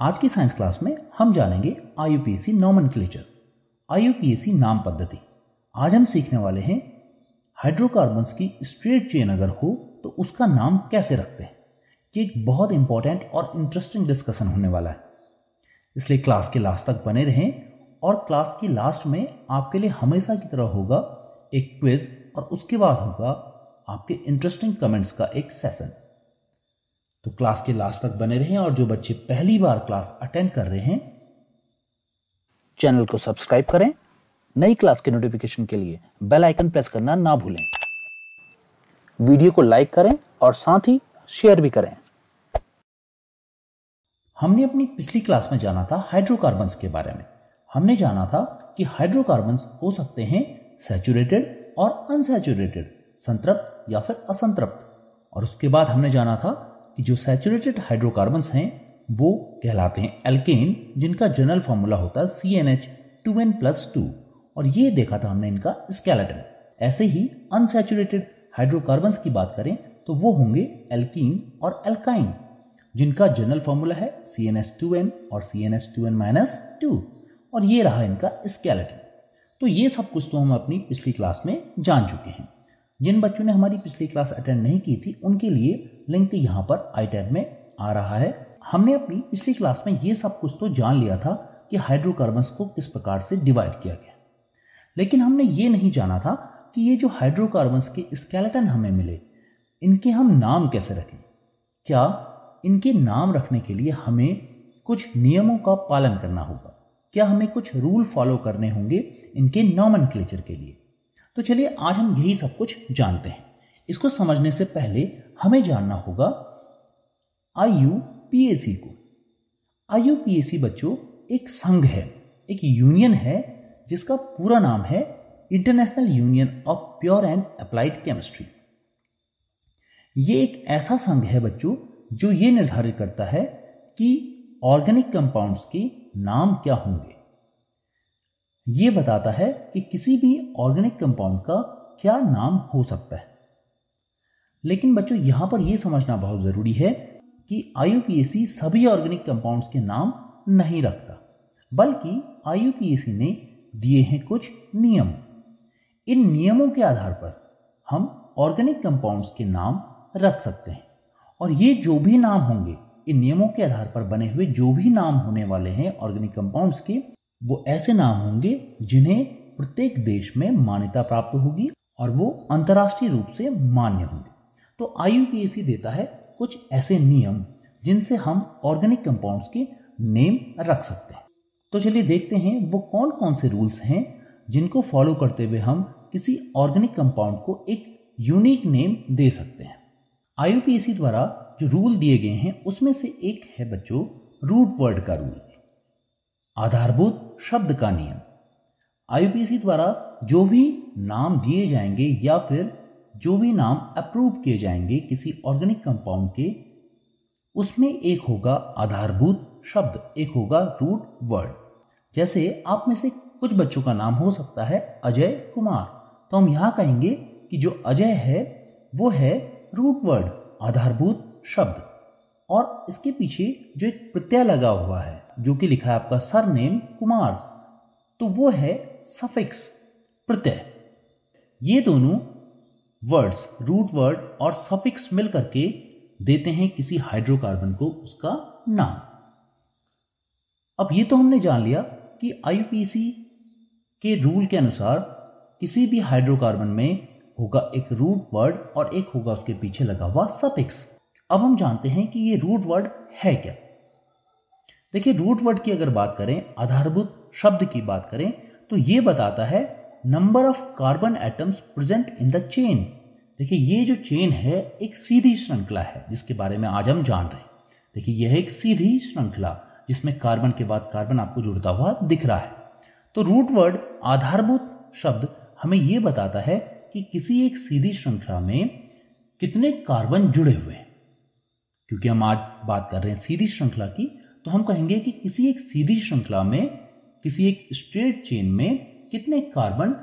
आज की science class में हम जानेंगे I U P S C nomenclature I U P S C नाम पद्धति आज हम सीखने वाले हैं हाइड्रोकार्बन्स की स्ट्रेट चेन अगर हो तो उसका नाम कैसे रखते हैं ये एक बहुत इंपॉर्टेंट और इंटरेस्टिंग डिस्कशन होने वाला है इसलिए क्लास के लास्ट तक बने रहें और क्लास की लास्ट में आपके लिए हमेशा की तरह होगा एक क्विज और उसके बाद होगा आपके इंटरेस्टिंग कमेंट्स का एक सेशन तो क्लास के लास्ट तक बने रहें और जो बच्चे पहली बार क्लास अटेंड कर रहे हैं चैनल को सब्सक्राइब करें नई क्लास के नोटिफिकेशन के लिए बेल आइकन प्रेस करना ना भूलें वीडियो को लाइक करें और साथ ही शेयर भी करें हमने अपनी पिछली क्लास में जाना था हाइड्रोकार्बन्स के बारे में हमने जाना था कि हाइड्रोकार्बन्स हो सकते हैं सैचुरेटेड और अनसेचुरेटेड संतृप्त या फिर असंतृप्त और उसके बाद हमने जाना था कि जो सैचुरेटेड हाइड्रोकार्बन्स हैं वो कहलाते हैं एल्केन जिनका जनरल फार्मूला होता है C N H two N plus two और ये देखा था हमने इनका स्केलेटन ऐसे ही अनसेचुरेटेड हाइड्रोकार्बन्स की बात करें तो वो होंगे एल्कीन और एल्काइन जिनका जनरल फार्मूला है C N S two N और C N S two N minus two और ये रहा इनका स्केलेटन तो ये सब कुछ तो हम अपनी पिछली क्लास में जान चुके हैं जिन बच्चों ने हमारी पिछली क्लास अटेंड नहीं की थी उनके लिए लिंक यहाँ पर आई टैब में आ रहा है हमने अपनी पिछली क्लास में ये सब कुछ तो जान लिया था कि हाइड्रोकार्बन्स को किस प्रकार से डिवाइड किया गया लेकिन हमने ये नहीं जाना था कि ये जो हाइड्रोकार्बन्स के स्केलेटन हमें मिले इनके हम नाम कैसे रखें क्या इनके नाम रखने के लिए हमें कुछ नियमों का पालन करना होगा क्या हमें कुछ रूल फॉलो करने होंगे इनके नॉमन के लिए तो चलिए आज हम यही सब कुछ जानते हैं इसको समझने से पहले हमें जानना होगा आई यू पी ए को आई यू पी सी बच्चों एक संघ है एक यूनियन है जिसका पूरा नाम है international union of pure and applied chemistry ये एक ऐसा संघ है बच्चों जो ये निर्धारित करता है कि ऑर्गेनिक कंपाउंड्स के नाम क्या होंगे ये बताता है कि किसी भी ऑर्गेनिक कंपाउंड का क्या नाम हो सकता है लेकिन बच्चों यहां पर यह समझना बहुत जरूरी है कि आईयूपीएसी सभी ऑर्गेनिक कंपाउंड्स के नाम नहीं रखता बल्कि आईयूपीएसी ने दिए हैं कुछ नियम इन नियमों के आधार पर हम ऑर्गेनिक कंपाउंड्स के नाम रख सकते हैं और ये जो भी नाम होंगे इन नियमों के आधार पर बने हुए जो भी नाम होने वाले हैं ऑर्गेनिक कंपाउंड्स के वो ऐसे नाम होंगे जिन्हें प्रत्येक देश में मान्यता प्राप्त होगी और वो अंतर्राष्ट्रीय रूप से मान्य होंगे तो आई देता है कुछ ऐसे नियम जिनसे हम ऑर्गेनिक कंपाउंड्स के नेम रख सकते हैं तो चलिए देखते हैं वो कौन कौन से रूल्स हैं जिनको फॉलो करते हुए हम किसी ऑर्गेनिक कंपाउंड को एक यूनिक नेम दे सकते हैं आई द्वारा जो रूल दिए गए हैं उसमें से एक है बच्चों रूट वर्ड का रूल आधारभूत शब्द का नियम आईपीसी द्वारा जो भी नाम दिए जाएंगे या फिर जो भी नाम अप्रूव किए जाएंगे किसी ऑर्गेनिक कंपाउंड के उसमें एक होगा आधारभूत शब्द एक होगा रूट वर्ड जैसे आप में से कुछ बच्चों का नाम हो सकता है अजय कुमार तो हम यहाँ कहेंगे कि जो अजय है वो है रूट वर्ड आधारभूत शब्द और इसके पीछे जो एक प्रत्यय लगा हुआ है जो कि लिखा है आपका सरनेम कुमार तो वो है सफिक्स प्रत्यय ये दोनों वर्ड्स रूट वर्ड और सफिक्स मिल करके देते हैं किसी हाइड्रोकार्बन को उसका नाम अब ये तो हमने जान लिया कि आई के रूल के अनुसार किसी भी हाइड्रोकार्बन में होगा एक रूट वर्ड और एक होगा उसके पीछे लगा हुआ सफिक्स अब हम जानते हैं कि ये रूट वर्ड है क्या देखिए रूट वर्ड की अगर बात करें आधारभूत शब्द की बात करें तो ये बताता है number of carbon atoms present in the chain देखिए ये जो चेन है एक सीधी श्रृंखला है जिसके बारे में आज हम जान रहे हैं देखिए यह एक सीधी श्रृंखला जिसमें कार्बन के बाद कार्बन आपको जुड़ता हुआ दिख रहा है तो रूट वर्ड आधारभूत शब्द हमें यह बताता है कि किसी एक सीधी श्रृंखला में कितने कार्बन जुड़े हुए हैं क्योंकि हम आज बात कर रहे हैं सीधी श्रृंखला की तो हम कहेंगे कि किसी एक सीधी श्रृंखला में किसी एक स्ट्रेट चेन में कितने कार्बन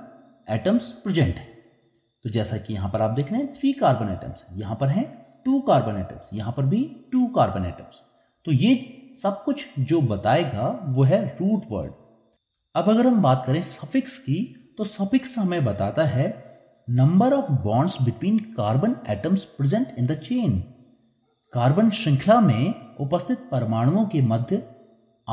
एटम्स प्रेजेंट हैं तो जैसा कि यहाँ पर आप देख रहे हैं थ्री कार्बन एटम्स यहाँ पर हैं टू कार्बन एटम्स यहाँ पर भी टू कार्बन एटम्स तो ये सब कुछ जो बताएगा वो है रूट वर्ड अब अगर हम बात करें सफिक्स की तो सफिक्स हमें बताता है number of bonds between carbon atoms present in the chain carbon श्रृंखला में उपस्थित परमाणुओं के मध्य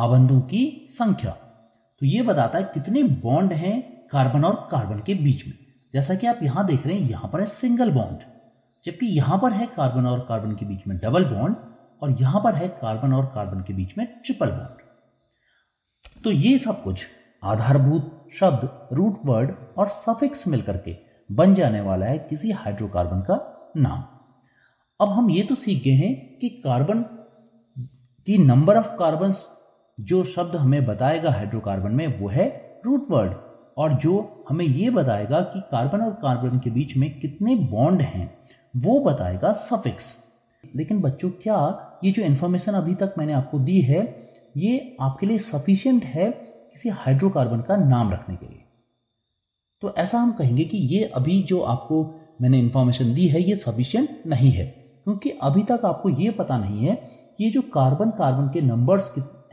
आबंधों की संख्या तो ये बताता है कितने बॉन्ड हैं कार्बन और कार्बन के बीच में जैसा कि आप यहां देख रहे हैं यहां पर है सिंगल बॉन्ड जबकि यहां पर है कार्बन और कार्बन के बीच में डबल बॉन्ड और यहां पर है कार्बन और कार्बन के बीच में ट्रिपल बॉन्ड तो ये सब कुछ आधारभूत शब्द रूट वर्ड और सफिक्स मिलकर के बन जाने वाला है किसी हाइड्रोकार्बन का नाम अब हम ये तो सीख गए हैं कि कार्बन की नंबर ऑफ कार्बन जो शब्द हमें बताएगा हाइड्रोकार्बन में वो है रूट वर्ड और जो हमें ये बताएगा कि कार्बन और कार्बन के बीच में कितने बॉन्ड हैं वो बताएगा सफिक्स लेकिन बच्चों क्या ये जो इन्फॉर्मेशन अभी तक मैंने आपको दी है ये आपके लिए सफिशियंट है किसी हाइड्रोकार्बन का नाम रखने के लिए तो ऐसा हम कहेंगे कि ये अभी जो आपको मैंने इन्फॉर्मेशन दी है ये सफिशियंट नहीं है क्योंकि अभी तक आपको ये पता नहीं है कि ये जो कार्बन कार्बन के नंबर्स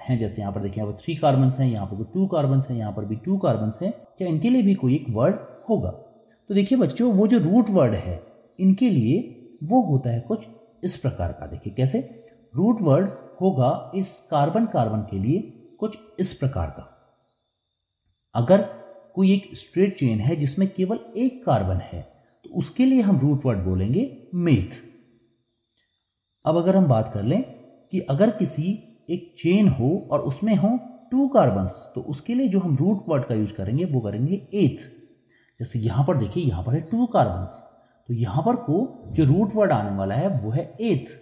हैं जैसे यहाँ पर देखिए यहाँ पर थ्री कार्बन हैं यहाँ पर भी टू कार्बन हैं यहाँ पर भी टू कार्बन हैं क्या इनके लिए भी कोई एक वर्ड होगा तो देखिए बच्चों वो जो रूट वर्ड है इनके लिए वो होता है कुछ इस प्रकार का देखिए कैसे रूट वर्ड होगा इस कार्बन कार्बन के लिए कुछ इस प्रकार का अगर कोई एक स्ट्रेट चेन है जिसमें केवल एक कार्बन है तो उसके लिए हम रूट वर्ड बोलेंगे मेथ अब अगर हम बात कर लें कि अगर किसी एक चेन हो और उसमें हो टू कार्बन्स तो उसके लिए जो हम रूट वर्ड का यूज करेंगे वो करेंगे एथ जैसे यहाँ पर देखिए यहाँ पर है टू कार्बन्स तो यहाँ पर को जो रूट वर्ड आने वाला है वो है एथ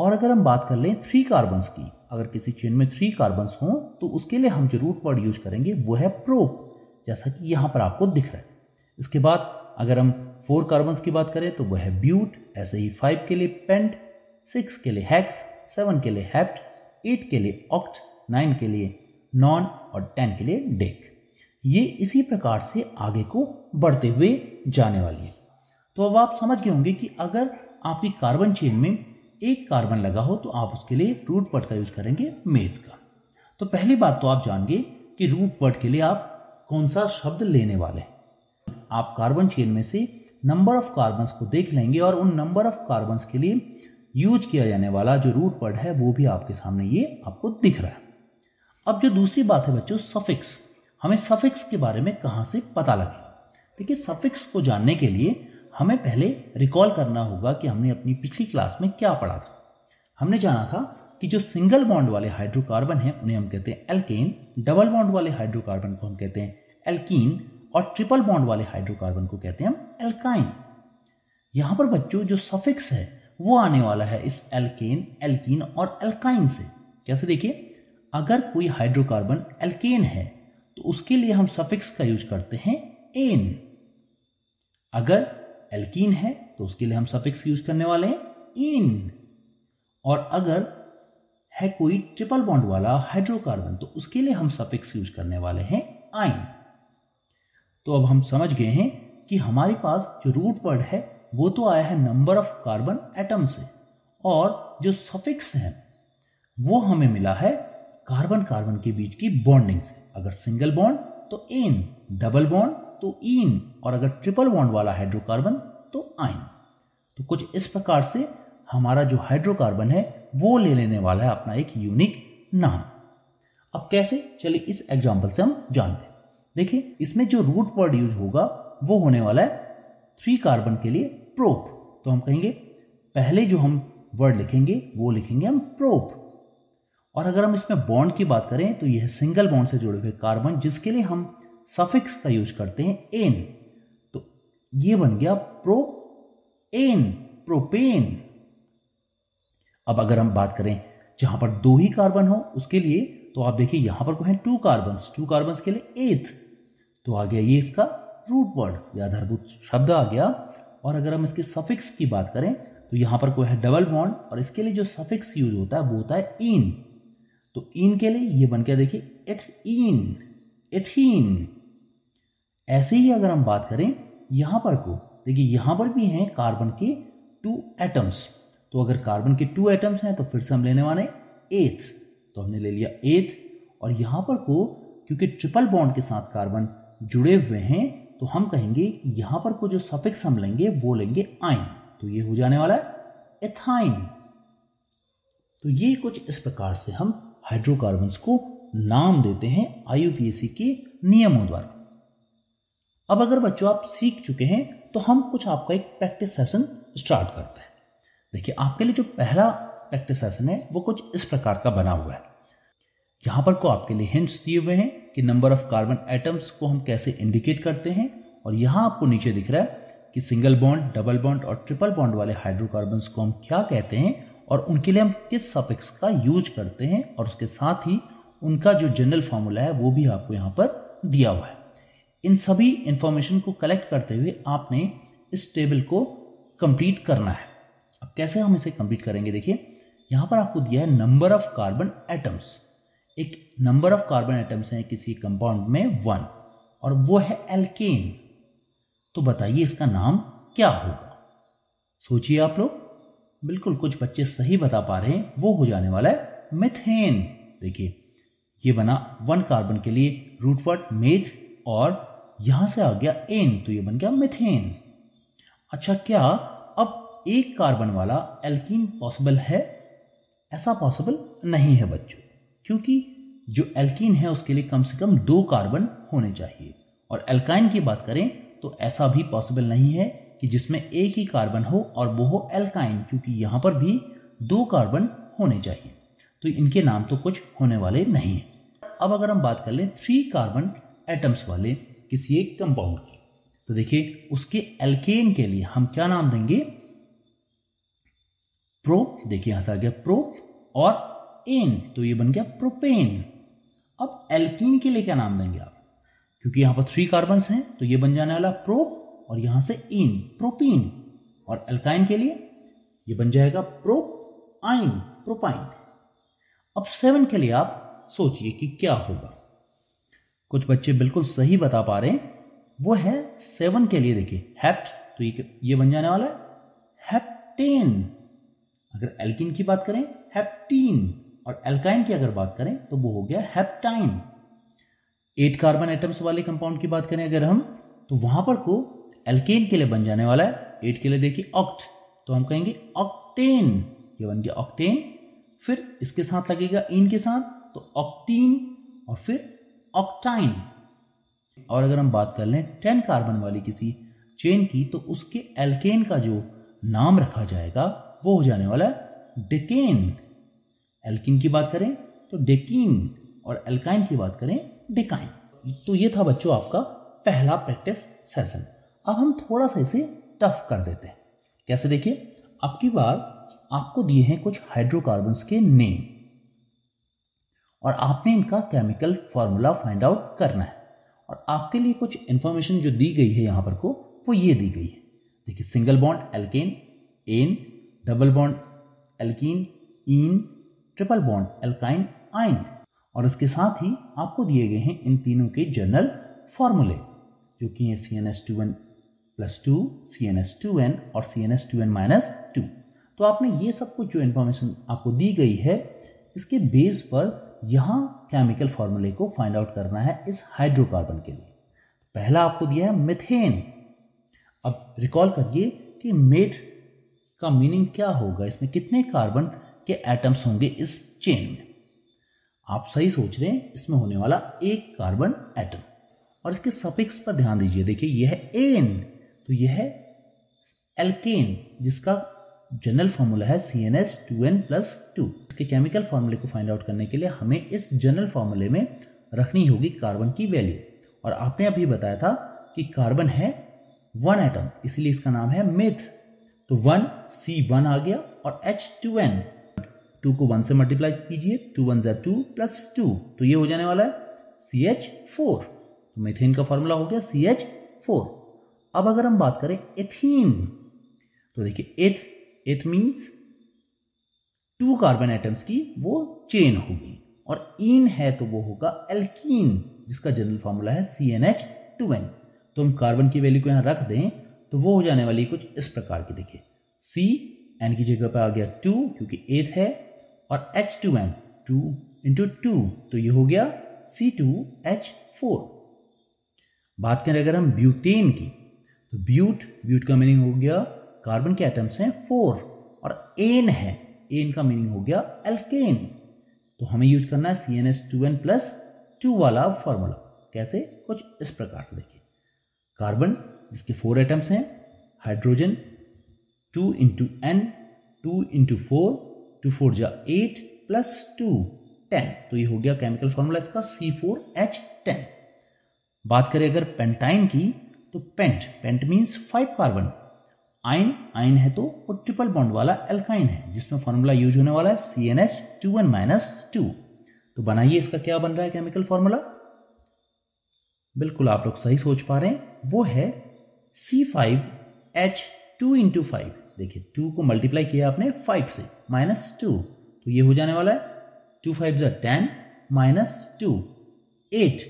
और अगर हम बात कर लें थ्री कार्बन्स की अगर किसी चेन में थ्री कार्बन्स हों तो उसके लिए हम जो रूट वर्ड यूज करेंगे वो है प्रोप जैसा कि यहाँ पर आपको दिख रहा है इसके बाद अगर हम फोर कार्बन की बात करें तो वह है ब्यूट ऐसे ही फाइव के लिए पेंट सिक्स के लिए हैक्स सेवन के लिए हैप्ट एट के लिए ऑक्ट नाइन के लिए नॉन और टेन के लिए डेक ये इसी प्रकार से आगे को बढ़ते हुए जाने वाली है तो अब आप समझ गए होंगे कि अगर आपकी कार्बन चेन में एक कार्बन लगा हो तो आप उसके लिए रूट वर्ड का यूज करेंगे मेद का तो पहली बात तो आप जानगे कि रूट वर्ड के लिए आप कौन सा शब्द लेने वाले हैं आप कार्बन चेन में से नंबर ऑफ कार्बन्स को देख लेंगे और उन नंबर ऑफ कार्बन्स के लिए यूज किया जाने वाला जो रूट वर्ड है वो भी आपके सामने ये आपको दिख रहा है अब जो दूसरी बात है बच्चों सफिक्स हमें सफिक्स के बारे में कहाँ से पता लगे देखिए सफिक्स को जानने के लिए हमें पहले रिकॉल करना होगा कि हमने अपनी पिछली क्लास में क्या पढ़ा था हमने जाना था कि जो सिंगल बॉन्ड वाले हाइड्रोकार्बन हैं उन्हें हम कहते हैं एल्केन डबल बॉन्ड वाले हाइड्रोकार्बन को हम कहते हैं एल्कीन और ट्रिपल बॉन्ड वाले हाइड्रोकार्बन को कहते हैं हम एल्काइन यहाँ पर बच्चों जो सफिक्स है वो आने वाला है इस एल्केन एल्कीन और एल्काइन से कैसे देखिए अगर कोई हाइड्रोकार्बन एल्केन है तो उसके लिए हम सफिक्स का यूज करते हैं एन अगर एल्कीन है तो उसके लिए हम सफिक्स यूज करने वाले हैं इन और अगर है कोई ट्रिपल बॉन्ड वाला हाइड्रोकार्बन तो उसके लिए हम सफिक्स यूज करने वाले हैं आइन तो अब हम समझ गए हैं कि हमारे पास जो रूट वर्ड है वो तो आया है नंबर ऑफ कार्बन एटम से और जो सफिक्स है वो हमें मिला है कार्बन कार्बन के बीच की बॉन्डिंग से अगर सिंगल बॉन्ड तो एन डबल बॉन्ड तो ईन और अगर ट्रिपल बॉन्ड वाला हाइड्रोकार्बन तो आइन तो कुछ इस प्रकार से हमारा जो हाइड्रोकार्बन है वो ले लेने वाला है अपना एक यूनिक नाम अब कैसे चलिए इस एग्जाम्पल से हम जानते हैं देखिए इसमें जो रूट वर्ड यूज होगा वो होने वाला है थ्री कार्बन के लिए प्रोप तो हम कहेंगे पहले जो हम वर्ड लिखेंगे वो लिखेंगे हम प्रोप और अगर हम इसमें बॉन्ड की बात करें तो यह सिंगल बॉन्ड से जुड़े हुए कार्बन जिसके लिए हम सफिक्स का यूज करते हैं एन तो ये बन गया प्रो एन प्रोपेन अब अगर हम बात करें जहां पर दो ही कार्बन हो उसके लिए तो आप देखिए यहाँ पर है टू कार्बन टू कार्बन के लिए एथ तो आ गया ये इसका रूट वर्ड या आधारभूत शब्द आ गया और अगर हम इसके सफिक्स की बात करें तो यहाँ पर कोई है डबल बॉन्ड और इसके लिए जो सफिक्स यूज होता है वो होता है इन तो इन के लिए ये बन गया देखिए एथीन एथीन ऐसे ही अगर हम बात करें यहाँ पर को देखिए यहाँ पर भी हैं कार्बन के टू एटम्स तो अगर कार्बन के टू एटम्स हैं तो फिर से हम लेने वाले एथ तो हमने ले लिया एथ और यहां पर को क्योंकि ट्रिपल बॉन्ड के साथ कार्बन जुड़े हुए हैं तो हम कहेंगे यहां पर को जो सफिक्स हम लेंगे वो लेंगे आइन तो ये हो जाने वाला है एथाइन तो ये कुछ इस प्रकार से हम हाइड्रोकार्बन को नाम देते हैं आई के नियमों द्वारा अब अगर बच्चों आप सीख चुके हैं तो हम कुछ आपका एक प्रैक्टिस सेशन स्टार्ट करते हैं देखिए आपके लिए जो पहला प्रैक्टिस सेशन है वो कुछ इस प्रकार का बना हुआ है यहाँ पर को आपके लिए हिंट्स दिए हुए हैं कि नंबर ऑफ कार्बन एटम्स को हम कैसे इंडिकेट करते हैं और यहाँ आपको नीचे दिख रहा है कि सिंगल बॉन्ड डबल बॉन्ड और ट्रिपल बॉन्ड वाले हाइड्रोकार्बन्स को हम क्या कहते हैं और उनके लिए हम किस सफिक्स का यूज करते हैं और उसके साथ ही उनका जो जनरल फार्मूला है वो भी आपको यहाँ पर दिया हुआ है इन सभी इंफॉर्मेशन को कलेक्ट करते हुए आपने इस टेबल को कंप्लीट करना है अब कैसे हम इसे कंप्लीट करेंगे देखिए यहाँ पर आपको दिया है नंबर ऑफ कार्बन एटम्स एक नंबर ऑफ कार्बन एटम्स हैं किसी कंपाउंड में वन और वो है एल्केन तो बताइए इसका नाम क्या होगा सोचिए आप लोग बिल्कुल कुछ बच्चे सही बता पा रहे हैं वो हो जाने वाला है मिथेन देखिए ये बना वन कार्बन के लिए रूटवर्ट मेज और यहां से आ गया एन तो ये बन गया मिथेन अच्छा क्या अब एक कार्बन वाला एल्कीन पॉसिबल है ऐसा पॉसिबल नहीं है बच्चों क्योंकि जो एल्कीन है उसके लिए कम से कम दो कार्बन होने चाहिए और एल्काइन की बात करें तो ऐसा भी पॉसिबल नहीं है कि जिसमें एक ही कार्बन हो और वो हो एल्काइन क्योंकि यहाँ पर भी दो कार्बन होने चाहिए तो इनके नाम तो कुछ होने वाले नहीं हैं अब अगर हम बात कर लें थ्री कार्बन एटम्स वाले किसी एक कंपाउंड की तो देखिए उसके एल्केन के लिए हम क्या नाम देंगे प्रो देखिए यहां से आ गया प्रो और एन तो ये बन गया प्रोपेन अब एल्कीन के लिए क्या नाम देंगे आप क्योंकि यहां पर थ्री कार्बन हैं तो ये बन जाने वाला प्रोप और यहां से इन प्रोपीन और एल्काइन के लिए ये बन जाएगा प्रोप आइन प्रोपाइन अब सेवन के लिए आप सोचिए कि क्या होगा कुछ बच्चे बिल्कुल सही बता पा रहे हैं वो है सेवन के लिए देखिए हेप्ट तो ये ये बन जाने वाला है हेप्टेन अगर एल्किन की बात करें हेप्टीन और एल्काइन की अगर बात करें तो वो हो गया हेप्टाइन एट कार्बन एटम्स वाले कंपाउंड की बात करें अगर हम तो वहां पर को एल्केन के लिए बन जाने वाला है एट के लिए देखिए ऑक्ट तो हम कहेंगे ऑक्टेन ये बन गया ऑक्टेन फिर इसके साथ लगेगा इन के साथ तो ऑक्टीन और फिर ऑक्टाइन और अगर हम बात कर लें टेन कार्बन वाली किसी चेन की तो उसके एल्केन का जो नाम रखा जाएगा वो हो जाने वाला है डिकेन एल्किन की बात करें तो डेकिन और एल्काइन की बात करें डेकाइन तो ये था बच्चों आपका पहला प्रैक्टिस सेशन अब हम थोड़ा सा इसे टफ कर देते हैं कैसे देखिए अब की बार आपको दिए हैं कुछ हाइड्रोकार्बन के नेम और आपने इनका केमिकल फॉर्मूला फाइंड आउट करना है और आपके लिए कुछ इंफॉर्मेशन जो दी गई है यहां पर को वो ये दी गई है देखिए single bond alkane ane double bond alkene ene triple bond alkyne yne और इसके साथ ही आपको दिए गए हैं इन तीनों के जनरल फॉर्मूले जो कि हैं C N S two N plus two C N S two N और C N S two N minus two तो आपने ये सब कुछ जो इन्फॉर्मेशन आपको दी गई है इसके बेस पर यहाँ केमिकल फार्मूले को फाइंड आउट करना है इस हाइड्रोकार्बन के लिए पहला आपको दिया है मिथेन अब रिकॉल करिए कि मेथ का मीनिंग क्या होगा इसमें कितने कार्बन के एटम्स होंगे इस चेन में आप सही सोच रहे हैं इसमें होने वाला एक कार्बन एटम और इसके सफिक्स पर ध्यान दीजिए देखिए यह है एन तो यह है एल्केन जिसका जनरल फॉर्मूला है C N S two N plus two इसके केमिकल फॉर्मूले को फाइंड आउट करने के लिए हमें इस जनरल फॉर्मूले में रखनी होगी कार्बन की वैल्यू और आपने अभी बताया था कि कार्बन है वन एटम इसलिए इसका नाम है मिथ तो वन सी वन आ गया और एच टू एन टू को वन से मल्टीप्लाई कीजिए टू वन जै टू प्लस टू तो ये हो जाने वाला है सी एच फोर तो मेथेन का फॉर्मूला हो गया सी एच फोर अब अगर हम बात करें एथीन तो देखिए एथ एथ मीन्स टू कार्बन एटम्स की वो चेन होगी और इन है तो वो होगा एल्कीन जिसका जनरल फार्मूला है C N H two N तो हम कार्बन की वैल्यू को यहाँ रख दें तो वो हो जाने वाली कुछ इस प्रकार की देखिए सी एन की जगह पर आ गया टू क्योंकि एथ है और H two M two into two तो ये हो गया सी टू एच फोर बात करें अगर हम ब्यूटेन की तो ब्यूट ब्यूट का मीनिंग हो गया कार्बन के एटम्स हैं फोर और एन है एन का मीनिंग हो गया एल्केन तो हमें यूज करना है C N S two N plus two वाला फॉर्मूला कैसे कुछ इस प्रकार से देखिए कार्बन जिसके फोर एटम्स हैं hydrogen two into N two into four two four जा एट प्लस टू टेन तो ये हो गया केमिकल फॉर्मूला इसका सी फोर एच टेन बात करें अगर पेंटाइन की तो pent pent means five carbon yne yne है तो वो ट्रिपल बॉन्ड वाला एल्काइन है जिसमें फॉर्मूला यूज होने वाला है C N H two one minus two तो बनाइए इसका क्या बन रहा है केमिकल फॉर्मूला बिल्कुल आप लोग सही सोच पा रहे हैं वो है C five H two into five देखिए टू को मल्टीप्लाई किया आपने फाइव से माइनस टू तो ये हो जाने वाला है टू फाइव जो ten minus two eight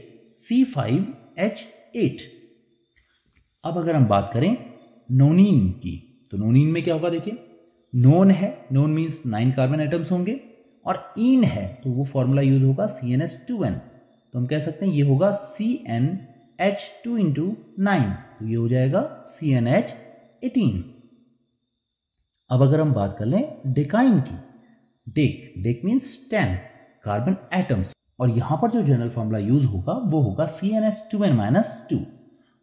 C five H eight अब अगर हम बात करें नोनिन की तो नोनिन में क्या होगा देखिए नोन है non means nine carbon atoms होंगे और इन है तो वो फॉर्मूला यूज होगा C N S two N तो हम कह सकते हैं ये होगा C N H two into nine तो ये हो जाएगा सी एन एच एटीन अब अगर हम बात कर लें डेकाइन की dec dec means ten carbon atoms और यहाँ पर जो जनरल फार्मूला यूज होगा वो होगा C N S two N minus two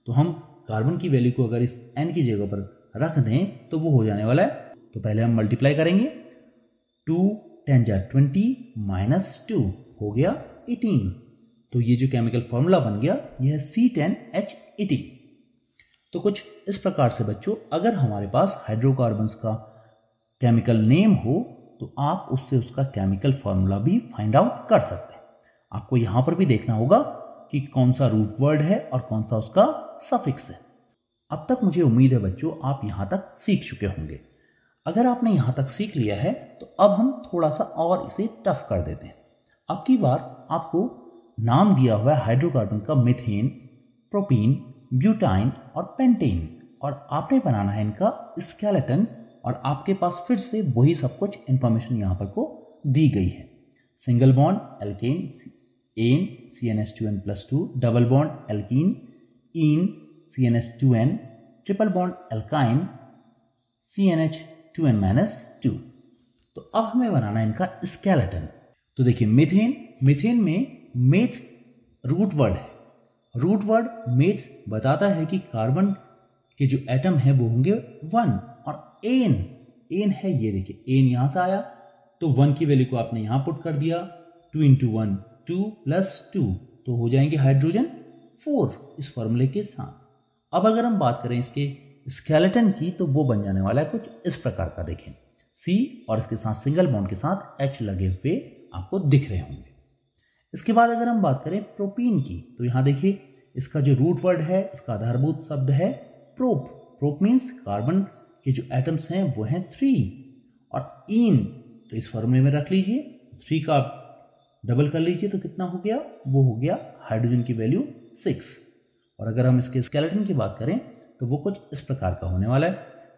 तो हम कार्बन की वैल्यू को अगर इस एन की जगह पर रख दें तो वो हो जाने वाला है तो पहले हम मल्टीप्लाई करेंगे टू टेन जा ट्वेंटी माइनस टू हो गया एटीन तो ये जो केमिकल फॉर्मूला बन गया यह है सी टेन एच एटीन तो कुछ इस प्रकार से बच्चों अगर हमारे पास हाइड्रोकार्बन्स का केमिकल नेम हो तो आप उससे उसका केमिकल फॉर्मूला भी फाइंड आउट कर सकते हैं आपको यहाँ पर भी देखना होगा कि कौन सा रूट वर्ड है और कौन सा उसका सफिक्स है अब तक मुझे उम्मीद है बच्चों आप यहाँ तक सीख चुके होंगे अगर आपने यहाँ तक सीख लिया है तो अब हम थोड़ा सा और इसे टफ कर देते हैं अब की बार आपको नाम दिया हुआ है हाइड्रोकार्बन का मिथेन प्रोटीन ब्यूटाइन और पेंटेन और आपने बनाना है इनका स्केलेटन और आपके पास फिर से वही सब कुछ इन्फॉर्मेशन यहाँ पर को दी गई है single bond alkane ane C N S two N plus two double bond alkene ene C N S two N triple bond alkyne C N H two N minus two तो अब हमें बनाना है इनका स्केलेटन तो देखिए methane methane में meth root word है रूट वर्ड मेथ बताता है कि कार्बन के जो एटम है वो होंगे वन एन एन है ये देखिए एन यहां से आया तो वन की वैल्यू को आपने यहां पुट कर दिया two into one two plus two तो हो जाएंगे हाइड्रोजन फोर इस फॉर्मूले के साथ अब अगर हम बात करें इसके स्केलेटन की तो वो बन जाने वाला है कुछ इस प्रकार का देखें सी और इसके साथ सिंगल बॉन्ड के साथ एच लगे हुए आपको दिख रहे होंगे इसके बाद अगर हम बात करें प्रोपीन की तो यहां देखिए इसका जो रूट वर्ड है इसका आधारभूत शब्द है प्रोप प्रोप मीन्स कार्बन कि जो एटम्स हैं वो हैं थ्री और इन तो इस फॉर्मूले में रख लीजिए थ्री का डबल कर लीजिए तो कितना हो गया वो हो गया हाइड्रोजन की वैल्यू सिक्स और अगर हम इसके स्केलेटन की बात करें तो वो कुछ इस प्रकार का होने वाला है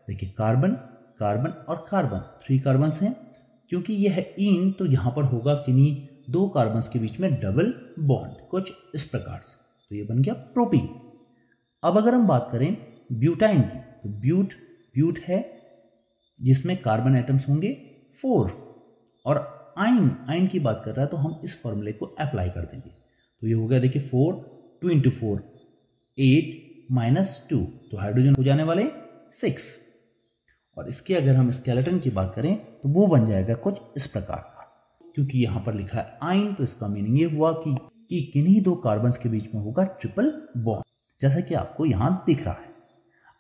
देखिए कार्बन कार्बन और कार्बन थ्री कार्बन्स हैं क्योंकि यह है इन तो यहाँ पर होगा किन्हीं दो कार्बन्स के बीच में डबल बॉन्ड कुछ इस प्रकार से तो ये बन गया प्रोटीन अब अगर हम बात करें ब्यूटाइन की तो ब्यूट ब्यूट है जिसमें कार्बन एटम्स होंगे फोर और आइन आइन की बात कर रहा है तो हम इस फॉर्मूले को अप्लाई कर देंगे तो ये हो गया देखिए four two into four eight minus two तो हाइड्रोजन हो जाने वाले सिक्स और इसके अगर हम स्केलेटन की बात करें तो वो बन जाएगा कुछ इस प्रकार का क्योंकि यहाँ पर लिखा है आइन तो इसका मीनिंग ये हुआ कि कि किन्हीं दो कार्बन के बीच में होगा ट्रिपल बॉन्ड जैसा कि आपको यहाँ दिख रहा है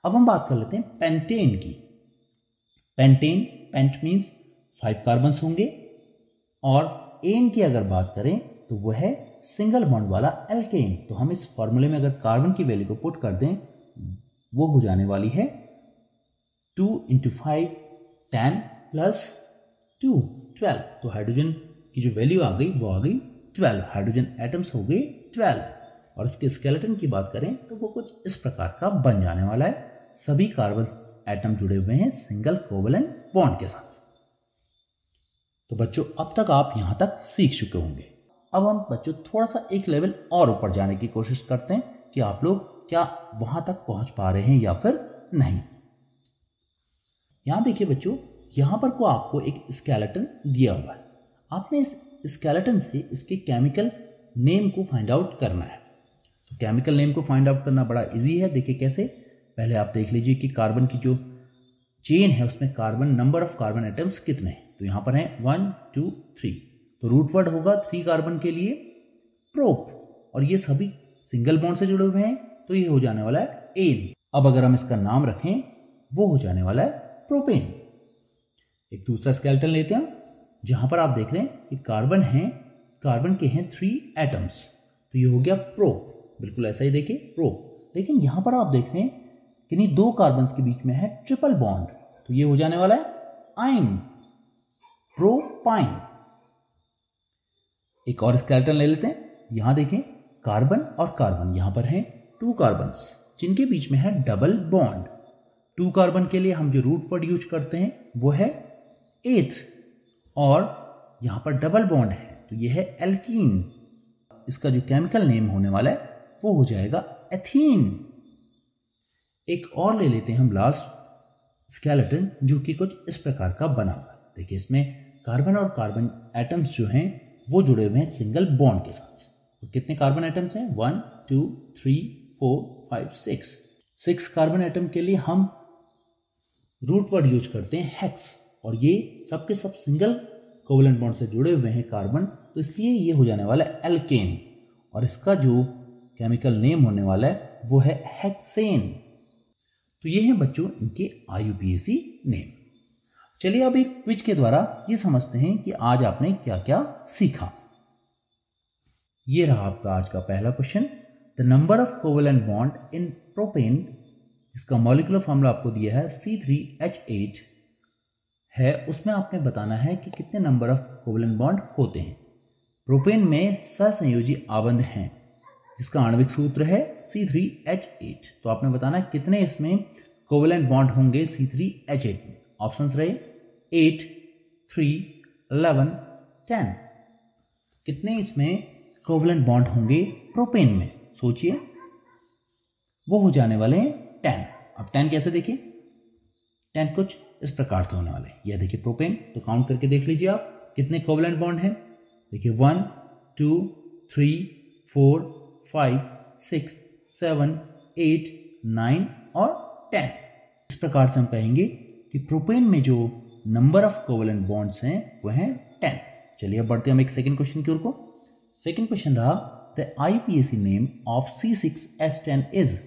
अब हम बात कर लेते हैं पेंटेन की pentane pent means five carbons होंगे और एन की अगर बात करें तो वह है सिंगल बॉन्ड वाला एल्केन तो हम इस फॉर्मूले में अगर कार्बन की वैल्यू को पुट कर दें वो हो जाने वाली है two into five ten plus two twelve तो हाइड्रोजन की जो वैल्यू आ गई वो आ गई ट्वेल्व हाइड्रोजन एटम्स हो गए ट्वेल्व और इसके स्केलेटन की बात करें तो वो कुछ इस प्रकार का बन जाने वाला है सभी कार्बन एटम जुड़े हुए हैं सिंगल कोवलन बॉन्ड के साथ तो बच्चों अब तक आप यहां तक सीख चुके होंगे अब हम बच्चों थोड़ा सा एक लेवल और ऊपर जाने की कोशिश करते हैं कि आप लोग क्या वहां तक पहुंच पा रहे हैं या फिर नहीं यहां देखिए बच्चों यहां पर को आपको एक स्केलेटन दिया हुआ है आपने इस स्केलेटन से इसके केमिकल नेम को फाइंड आउट करना है तो केमिकल नेम को फाइंड आउट करना बड़ा इजी है देखिए कैसे पहले आप देख लीजिए कि कार्बन की जो चेन है उसमें carbon number of carbon atoms कितने हैं तो यहाँ पर है वन टू थ्री तो रूट वर्ड होगा थ्री कार्बन के लिए प्रोप और ये सभी सिंगल बॉन्ड से जुड़े हुए हैं तो ये हो जाने वाला है एन अब अगर हम इसका नाम रखें वो हो जाने वाला है प्रोपेन एक दूसरा स्केल्टन लेते हैं जहां पर आप देख रहे हैं कि कार्बन है कार्बन के हैं थ्री एटम्स तो ये हो गया प्रोप बिल्कुल ऐसा ही देखिए प्रोप लेकिन यहां पर आप देख रहे हैं यानी दो कार्बन के बीच में है ट्रिपल बॉन्ड तो ये हो जाने वाला है आइन प्रोपाइन एक और स्केल्टन ले लेते हैं यहां देखें कार्बन और कार्बन यहां पर है टू कार्बन जिनके बीच में है डबल बॉन्ड टू कार्बन के लिए हम जो रूट वर्ड यूज करते हैं वो है एथ और यहां पर डबल बॉन्ड है तो ये है एल्कीन इसका जो केमिकल नेम होने वाला है वो हो जाएगा एथीन एक और ले लेते हैं हम लास्ट स्केलेटन जो कि कुछ इस प्रकार का बना हुआ है देखिए इसमें कार्बन और कार्बन एटम्स जो हैं वो जुड़े हुए हैं सिंगल बॉन्ड के साथ तो कितने कार्बन एटम्स हैं one two three four five six six carbon atom के लिए हम रूट वर्ड यूज करते हैं हेक्स और ये सबके सब सिंगल कोवलेंट बॉन्ड से जुड़े हुए हैं कार्बन तो इसलिए ये हो जाने वाला है एल्केन और इसका जो केमिकल नेम होने वाला है वो है हेक्सेन तो ये हैं बच्चों इनके I U P S C name चलिए अब एक क्विज के द्वारा ये समझते हैं कि आज आपने क्या क्या सीखा ये रहा आपका आज का पहला question the number of and bond in propane जिसका मॉलिकुलर फॉर्मूला आपको दिया है सी थ्री एच एट है उसमें आपने बताना है कि कितने नंबर ऑफ कोवलेंट बॉन्ड होते हैं प्रोपेन में सहसंयोजी आबंध हैं जिसका आणविक सूत्र है सी थ्री एच एट तो आपने बताना है कितने इसमें कोवलेंट बॉन्ड होंगे सी थ्री एच एट में ऑप्शन रहे एट थ्री अलेवन टेन कितने इसमें कोवेलेंट बॉन्ड होंगे प्रोपेन में सोचिए वो हो जाने वाले हैं टेन अब टेन कैसे देखिए टेन कुछ इस प्रकार से होने वाले यह देखिए प्रोपेन तो काउंट करके देख लीजिए आप कितने कोवलेंट बॉन्ड हैं देखिए one two three four five six seven eight nine और टेन इस प्रकार से हम कहेंगे कि प्रोपेन में जो नंबर ऑफ कोवलेंट बॉन्ड्स हैं वह हैं टेन चलिए अब बढ़ते हैं हम एक सेकेंड क्वेश्चन की ओर को सेकेंड क्वेश्चन रहा the I P S C name of C six S ten is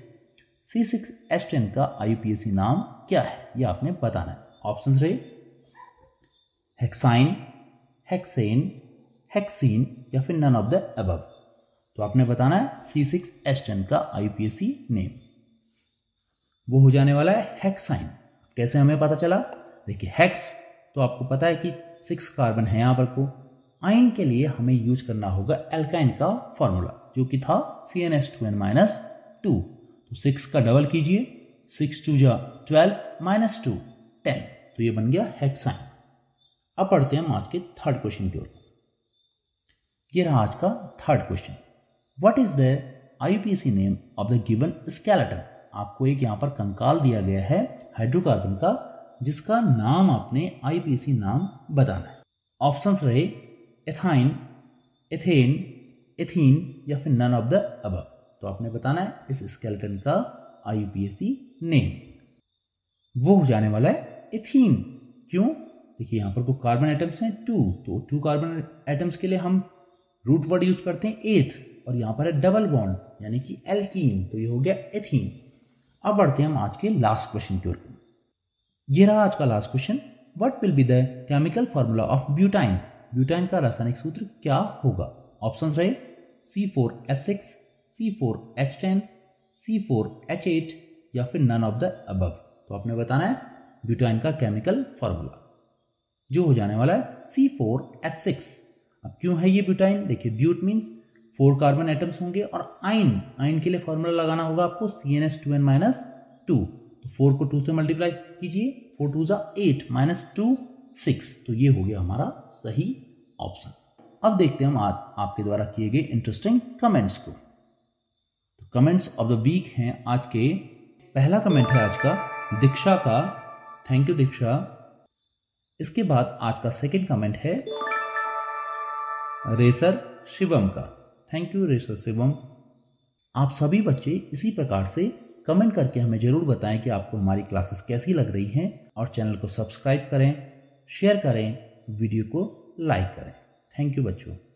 C six S ten का आई पी एस सी नाम क्या है यह आपने बताना है ऑप्शन रहे हेक्साइन हेक्सेन हेक्सीन या फिर नन ऑफ द अबव तो आपने बताना है सी सिक्स एस टेन का आईपीएससी नेम वो हो जाने वाला है हेक्साइन कैसे हमें पता चला देखिए हेक्स तो आपको पता है कि सिक्स कार्बन है यहां पर को आइन के लिए हमें यूज करना होगा एल्काइन का फॉर्मूला जो कि था C N S two N minus two तो सिक्स का डबल कीजिए सिक्स टू जा ट्वेल्व माइनस टू टेन तो ये बन गया हेक्साइन अब पढ़ते हैं हम आज के थर्ड क्वेश्चन की ओर ये रहा आज का third question what is the I name of the given skeleton आपको एक यहाँ पर कंकाल दिया गया है हाइड्रोकार्बन का जिसका नाम आपने सी नाम बताना है ऑप्शंस रहे एथाइन एथेन एथीन या फिर नन ऑफ द अब तो आपने बताना है इस स्केलेटन का सी नेम वो हो जाने वाला है एथीन क्यों देखिए यहाँ पर को कार्बन एटम्स हैं टू तो टू कार्बन एटम्स के लिए हम रूट वर्ड यूज करते हैं एथ और यहाँ पर है डबल बॉन्ड यानी कि एल्कीन तो ये हो गया एथीन अब बढ़ते हैं हम आज के लास्ट क्वेश्चन की ओर ये रहा आज का last question what will be the chemical formula of butyne butyne का रासायनिक सूत्र क्या होगा ऑप्शन रहे C four H six C four H ten C four H eight या फिर नन ऑफ द अबव तो आपने बताना है ब्यूटाइन का केमिकल फॉर्मूला जो हो जाने वाला है सी फोर एच सिक्स अब क्यों है ये ब्यूटाइन देखिए but means four carbon atoms होंगे और आइन आइन के लिए फॉर्मूला लगाना होगा आपको C N S two N minus two तो फोर को टू से मल्टीप्लाई कीजिए फोर टू ज़ा एट माइनस टू सिक्स तो ये हो गया हमारा सही ऑप्शन अब देखते हैं हम आज आपके द्वारा किए गए इंटरेस्टिंग कमेंट्स को तो कमेंट्स ऑफ द वीक हैं आज के पहला कमेंट है आज का दीक्षा का थैंक यू दीक्षा इसके बाद आज का सेकेंड कमेंट है रेसर शिवम का थैंक यू रेशर शिवम आप सभी बच्चे इसी प्रकार से कमेंट करके हमें ज़रूर बताएं कि आपको हमारी क्लासेस कैसी लग रही हैं और चैनल को सब्सक्राइब करें शेयर करें वीडियो को लाइक करें थैंक यू बच्चों